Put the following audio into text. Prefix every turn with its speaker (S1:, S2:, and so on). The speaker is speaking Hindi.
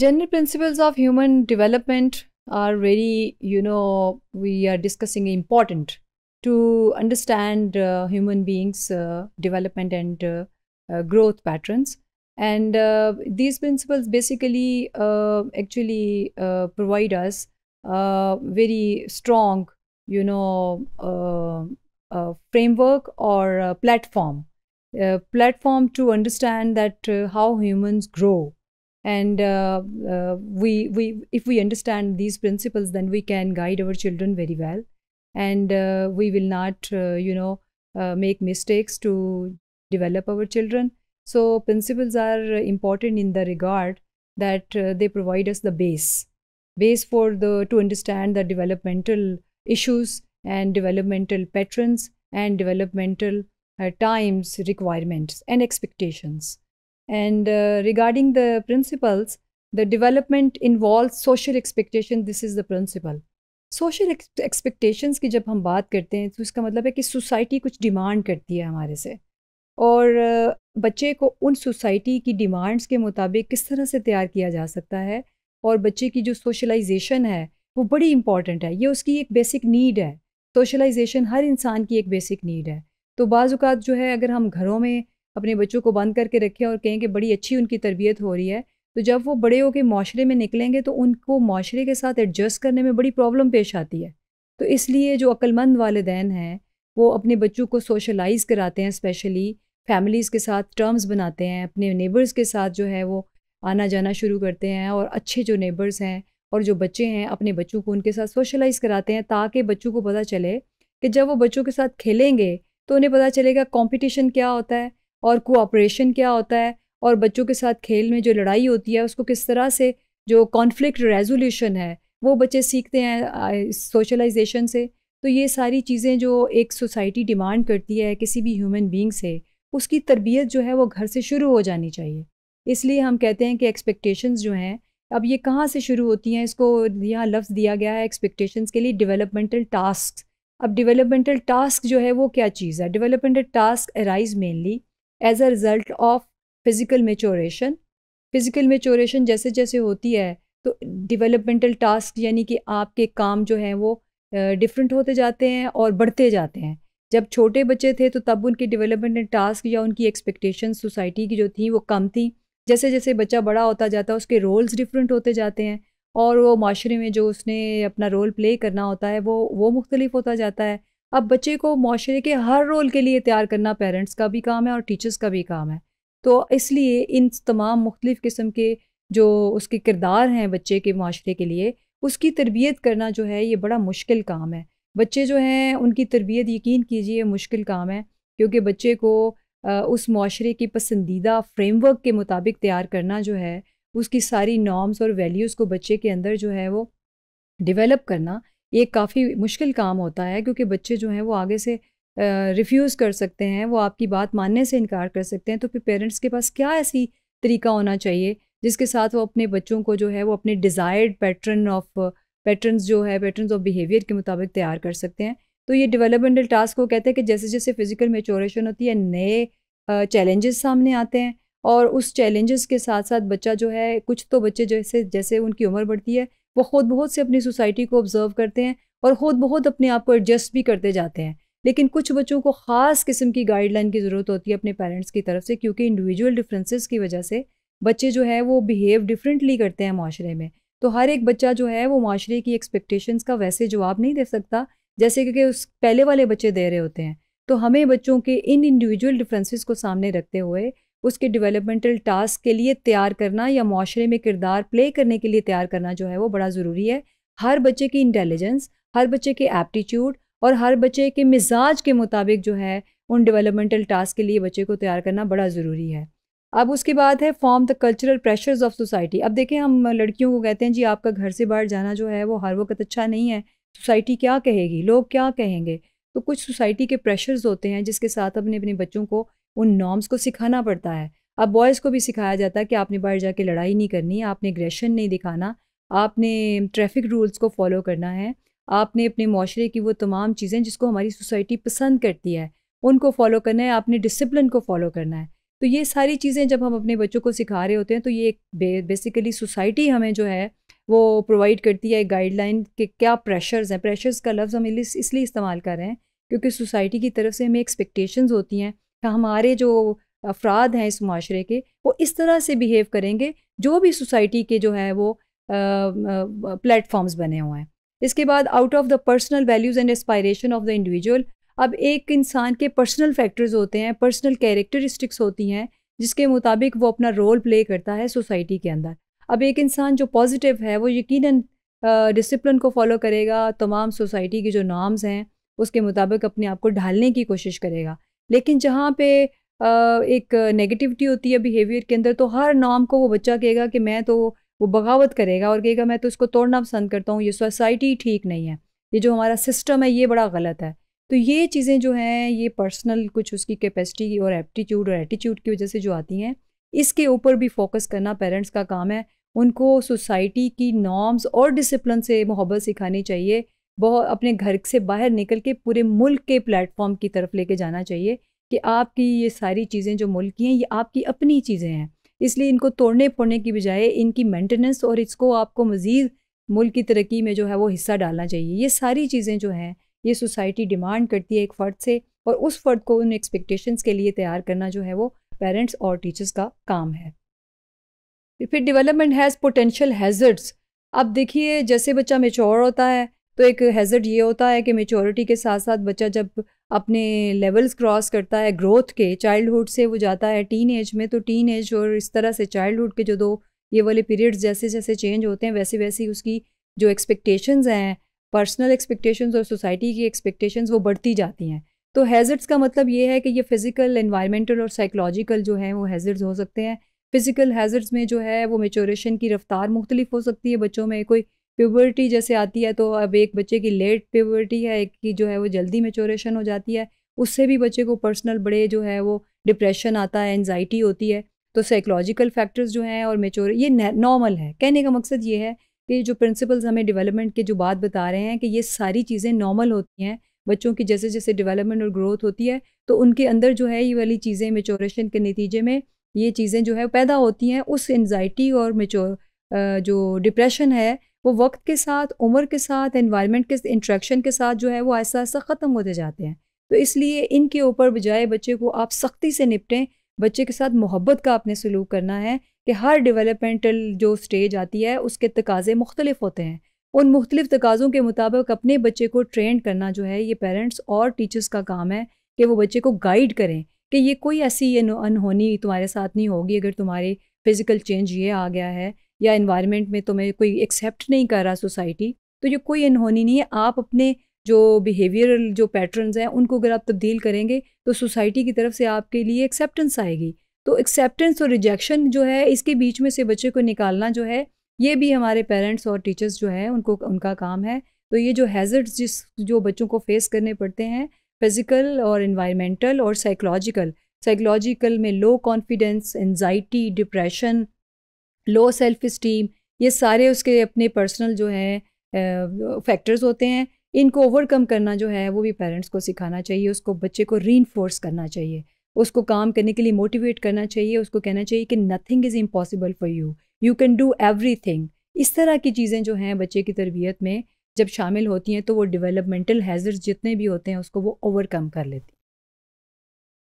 S1: General principles of human development are very, you know, we are discussing important to understand uh, human beings' uh, development and uh, uh growth patterns. And uh, these principles basically uh, actually provide us a very strong, you know, framework or platform, platform to understand that how humans grow and uh, uh, we we if we understand these principles then we can guide our children very well and uh, we will not uh, you know uh, make mistakes to develop our children so principles are important in the regard that uh, they provide us the base base for the to understand the developmental issues and developmental patterns and developmental times requirements and expectations And uh, regarding the principles, the development involves social expectation. This is the principle. Social expectations की जब हम बात करते हैं तो इसका मतलब है कि सोसाइटी कुछ डिमांड करती है हमारे से और uh, बच्चे को उन सोसाइटी की डिमांड्स के मुताबिक किस तरह से तैयार किया जा सकता है और बच्चे की जो सोशलाइजेशन है वो बड़ी इंपॉर्टेंट है ये उसकी एक बेसिक नीड है सोशलाइजेशन हर इंसान की एक बेसिक नीड है तो बाज़ात जो है अगर हम घरों में अपने बच्चों को बंद करके रखें और कहें कि बड़ी अच्छी उनकी तरबियत हो रही है तो जब वो बड़े होकर माशरे में निकलेंगे तो उनको माशरे के साथ एडजस्ट करने में बड़ी प्रॉब्लम पेश आती है तो इसलिए जो अक्लमंद वालदेन हैं वो अपने बच्चों को सोशलाइज कराते हैं स्पेशली फैमिलीज़ के साथ टर्म्स बनाते हैं अपने नेबर्स के साथ जो है वो आना जाना शुरू करते हैं और अच्छे जो नेबर्स हैं और जो बच्चे हैं अपने बच्चों को उनके साथ सोशलाइज़ कराते हैं ताकि बच्चों को पता चले कि जब वो बच्चों के साथ खेलेंगे तो उन्हें पता चलेगा कंपटीशन क्या होता है और कोऑपरेशन क्या होता है और बच्चों के साथ खेल में जो लड़ाई होती है उसको किस तरह से जो कॉन्फ्लिक्ट रेजोल्यूशन है वो बच्चे सीखते हैं सोशलाइजेशन से तो ये सारी चीज़ें जो एक सोसाइटी डिमांड करती है किसी भी ह्यूमन बींग से उसकी तरबियत जो है वो घर से शुरू हो जानी चाहिए इसलिए हम कहते हैं कि एक्सपेक्टेशंस जो हैं अब ये कहाँ से शुरू होती हैं इसको यहाँ लफ्ज़ दिया गया है एक्सपेक्टेशंस के लिए डेवलपमेंटल टास्क अब डेवलपमेंटल टास्क जो है वो क्या चीज़ है developmental task arise mainly as a result of physical maturation physical maturation जैसे जैसे होती है तो डिवेलपमेंटल टास्क यानी कि आपके काम जो हैं वो डिफरेंट होते जाते हैं और बढ़ते जाते हैं जब छोटे बच्चे थे तो तब उनके डिवेलपमेंटल टास्क या उनकी एक्सपेक्टेशन सोसाइटी की जो थी वो कम थी जैसे जैसे बच्चा बड़ा होता जाता है उसके रोल्स डिफरेंट होते जाते हैं और वो माशरे में जो उसने अपना रोल प्ले करना होता है वो वो मुख्तलिफ होता जाता है अब बच्चे को माशरे के हर रोल के लिए तैयार करना पेरेंट्स का भी काम है और टीचर्स का भी काम है तो इसलिए इन तमाम मुख्तफ़ किस्म के जो उसके किरदार हैं बच्चे के माशरे के लिए उसकी तरबियत करना जो है ये बड़ा मुश्किल काम है बच्चे जो हैं उनकी तरबियत यकीन कीजिए मुश्किल काम है क्योंकि बच्चे को उस माशरे की पसंदीदा फ्रेमवर्क के मुताबिक तैयार करना जो है उसकी सारी नॉर्म्स और वैल्यूज़ को बच्चे के अंदर जो है वो डेवलप करना ये काफ़ी मुश्किल काम होता है क्योंकि बच्चे जो हैं वो आगे से रिफ्यूज़ कर सकते हैं वो आपकी बात मानने से इनकार कर सकते हैं तो फिर पेरेंट्स के पास क्या ऐसी तरीका होना चाहिए जिसके साथ वो अपने बच्चों को जो है वो अपने डिज़ायर्ड पैटर्न ऑफ पैटर्न्स जो है पैटर्न्स ऑफ बिहेवियर के मुताबिक तैयार कर सकते हैं तो ये डेवलपमेंटल टास्क को कहते हैं कि जैसे जैसे फिज़िकल मेचोरेशन होती है नए चैलेंजेस सामने आते हैं और उस चैलेंजेस के साथ साथ बच्चा जो है कुछ तो बच्चे जैसे जैसे उनकी उम्र बढ़ती है वो खुद बहुत से अपनी सोसाइटी को ऑब्ज़र्व करते हैं और खुद बहुत अपने आप को एडजस्ट भी करते जाते हैं लेकिन कुछ बच्चों को ख़ास किस्म की गाइडलाइन की ज़रूरत होती है अपने पेरेंट्स की तरफ से क्योंकि इंडिविजुअल डिफरेंसेस की वजह से बच्चे जो है वो बिहेव डिफरेंटली करते हैं माशरे में तो हर एक बच्चा जो है वो माशरे की एक्सपेक्टेशंस का वैसे जवाब नहीं दे सकता जैसे कि उस पहले वाले बच्चे दे रहे होते हैं तो हमें बच्चों के इन इंडिविजुअल डिफरेंसेस को सामने रखते हुए उसके डेवलपमेंटल टास्क के लिए तैयार करना या माशरे में किरदार प्ले करने के लिए तैयार करना जो है वो बड़ा ज़रूरी है हर बच्चे की इंटेलिजेंस हर बच्चे के एप्टीट्यूड और हर बच्चे के मिजाज के मुताबिक जो है उन डेवलपमेंटल टास्क के लिए बच्चे को तैयार करना बड़ा ज़रूरी है अब उसके बाद है from the cultural pressures of society अब देखें हम लड़कियों को कहते हैं जी आपका घर से बाहर जाना जो है वो हर वक्त अच्छा नहीं है सोसाइटी क्या कहेगी लोग क्या कहेंगे तो कुछ सोसाइटी के प्रेशर्स होते हैं जिसके साथ अपने अपने बच्चों को उन नॉर्म्स को सिखाना पड़ता है अब बॉयज़ को भी सिखाया जाता है कि आपने बाहर जाके लड़ाई नहीं करनी आपने एग्रेशन नहीं दिखाना आपने ट्रैफिक रूल्स को फॉलो करना है आपने अपने माशरे की वो तमाम चीज़ें जिसको हमारी सोसाइटी पसंद करती है उनको फॉलो करना है आपने डिसिप्लिन को फॉलो करना है तो ये सारी चीज़ें जब हम अपने बच्चों को सिखा रहे होते हैं तो ये एक बेसिकली सोसाइटी हमें जो है वो प्रोवाइड करती है गाइडलाइन के क्या प्रेशर्स हैं प्रेशर्स का लफ्ज़ हम इसलिए इस्तेमाल कर रहे हैं क्योंकि सोसाइटी की तरफ से हमें एक्सपेक्टेशंस होती हैं हमारे जो अफराद हैं इस माशरे के वो इस तरह से बिहेव करेंगे जो भी सोसाइटी के जो है वो प्लेटफॉर्म्स बने हुए हैं इसके बाद out of the personal values and aspiration of the individual अब एक इंसान के पर्सनल फैक्टर्स होते हैं पर्सनल कैरेक्टरिस्टिक्स होती हैं जिसके मुताबिक वो अपना रोल प्ले करता है सोसाइटी के अंदर अब एक इंसान जो पॉजिटिव है वो यकीन डिसिप्लिन को फॉलो करेगा तमाम सोसाइटी के जो नॉर्म्स हैं उसके मुताबिक अपने आप को ढालने की कोशिश करेगा लेकिन जहाँ पे एक नेगेटिविटी होती है बिहेवियर के अंदर तो हर नॉर्म को वो बच्चा कहेगा कि मैं तो वो बगावत करेगा और कहेगा मैं तो इसको तोड़ना पसंद करता हूँ ये सोसाइटी ठीक नहीं है ये जो हमारा सिस्टम है ये बड़ा गलत है तो ये चीज़ें जो हैं ये पर्सनल कुछ उसकी कैपेसिटी और एप्टीट्यूड और एटीट्यूड की वजह से जो आती हैं इसके ऊपर भी फोकस करना पेरेंट्स का काम है उनको सोसाइटी की नॉर्म्स और डिसिप्लिन से मोहब्बत सिखानी चाहिए बहुत अपने घर से बाहर निकल के पूरे मुल्क के प्लेटफॉर्म की तरफ लेके जाना चाहिए कि आपकी ये सारी चीज़ें जो मुल्क की हैं ये आपकी अपनी चीज़ें हैं इसलिए इनको तोड़ने फोड़ने की बजाय इनकी मेंटेनेंस और इसको आपको मज़ीद मुल्क की तरक्की में जो है वो हिस्सा डालना चाहिए ये सारी चीज़ें जो हैं ये सोसाइटी डिमांड करती है एक फ़र्द से और उस फ़र्द को उन एक्सपेक्टेशंस के लिए तैयार करना जो है वो पेरेंट्स और टीचर्स का काम है फिर डेवलपमेंट हैज़ पोटेंशियल हैजर्ड्स अब देखिए जैसे बच्चा मेचोर होता है तो एक हैज़र्ड ये होता है कि मेचोरिटी के साथ साथ बच्चा जब अपने लेवल्स क्रॉस करता है ग्रोथ के चाइल्डहुड से वो जाता है टीन एज में तो टीन एज और इस तरह से चाइल्डहुड के जो दो ये वाले पीरियड्स जैसे जैसे चेंज होते हैं वैसे वैसे उसकी जो एक्सपेक्टेशंस हैं पर्सनल एक्सपेक्टेशंस और सोसाइटी की एक्सपेक्टेशंस वो बढ़ती जाती हैं तो हैज़र्ड्स का मतलब ये है कि ये फ़िज़िकल इन्वायरमेंटल और साइकोलॉजिकल जो हैं वो हैज़र्ड्स हो सकते हैं फ़िज़िकल हैज़र्ड्स में जो है वो मेचोरेशन की रफ़्तार मुख्तलिफ हो सकती है बच्चों में कोई प्यूबर्टी जैसे आती है तो अब एक बच्चे की लेट प्यूबर्टी है एक की जो है वो जल्दी मेचोरेशन हो जाती है उससे भी बच्चे को पर्सनल बड़े जो है वो डिप्रेशन आता है एनजाइटी होती है तो साइकोलॉजिकल फैक्टर्स जो हैं और मेचोर ये नॉर्मल है कहने का मकसद ये है कि जो प्रिंसिपल्स हमें डेवलपमेंट के जो बात बता रहे हैं कि ये सारी चीज़ें नॉर्मल होती हैं बच्चों की जैसे जैसे डेवलपमेंट और ग्रोथ होती है तो उनके अंदर जो है ये वाली चीज़ें मेचोरेशन के नतीजे में ये चीज़ें जो है पैदा होती हैं उस एनजाइटी और मेचोर जो डिप्रेशन है वो वक्त के साथ उम्र के साथ इन्वायरमेंट के इंट्रैक्शन के साथ जो है वो ऐसा ऐसा ख़त्म होते जाते हैं तो इसलिए इनके ऊपर बजाय बच्चे को आप सख्ती से निपटें बच्चे के साथ मोहब्बत का आपने सलूक करना है कि हर डेवलपमेंटल जो स्टेज आती है उसके तकाजे मुख्तलिफ होते हैं उन मुख्तलिफ तकाज़ों के मुताबिक अपने बच्चे को ट्रेन करना जो है ये पेरेंट्स और टीचर्स का काम है कि वो बच्चे को गाइड करें कि ये कोई ऐसी अनहोनी तुम्हारे साथ नहीं होगी अगर तुम्हारे फ़िज़िकल चेंज ये आ गया है या इन्वायरमेंट में तो मैं कोई एक्सेप्ट नहीं कर रहा सोसाइटी तो ये कोई अनहोनी नहीं है आप अपने जो बिहेवियरल जो पैटर्न्स हैं उनको अगर आप तब्दील करेंगे तो सोसाइटी की तरफ से आपके लिए एक्सेप्टेंस आएगी तो एक्सेप्टेंस और रिजेक्शन जो है इसके बीच में से बच्चे को निकालना जो है ये भी हमारे पेरेंट्स और टीचर्स जो है उनको उनका काम है तो ये जो हैज़र्ड्स जिस जो बच्चों को फेस करने पड़ते हैं फिज़िकल और इन्वायरमेंटल और साइकोलॉजिकल साइकोलॉजिकल में low confidence anxiety depression low self esteem ये सारे उसके अपने पर्सनल जो हैं फैक्टर्स होते हैं इनको ओवरकम करना जो है वो भी पेरेंट्स को सिखाना चाहिए उसको बच्चे को री करना चाहिए उसको काम करने के लिए मोटिवेट करना चाहिए उसको कहना चाहिए कि nothing is impossible for you you can do everything इस तरह की चीज़ें जो हैं बच्चे की तरबियत में जब शामिल होती हैं तो वो डिवेलपमेंटल हैज़र्स जितने भी होते हैं उसको वो ओवरकम कर लेती हैं